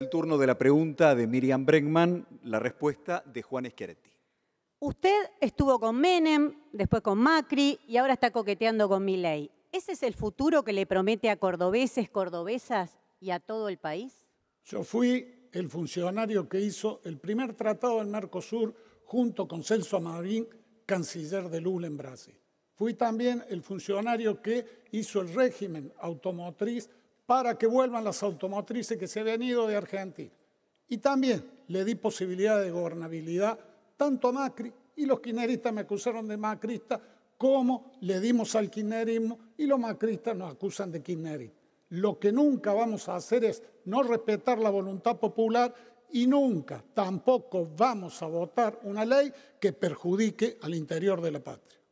El turno de la pregunta de Miriam Bregman, la respuesta de Juan Esqueretti. Usted estuvo con Menem, después con Macri y ahora está coqueteando con Milei. ¿Ese es el futuro que le promete a cordobeses, cordobesas y a todo el país? Yo fui el funcionario que hizo el primer tratado del Mercosur junto con Celso Amarín, canciller de Lula en Brasil. Fui también el funcionario que hizo el régimen automotriz para que vuelvan las automotrices que se han venido de Argentina. Y también le di posibilidad de gobernabilidad tanto a Macri, y los kirchneristas me acusaron de macrista, como le dimos al kirchnerismo y los macristas nos acusan de kirchnerismo. Lo que nunca vamos a hacer es no respetar la voluntad popular y nunca tampoco vamos a votar una ley que perjudique al interior de la patria.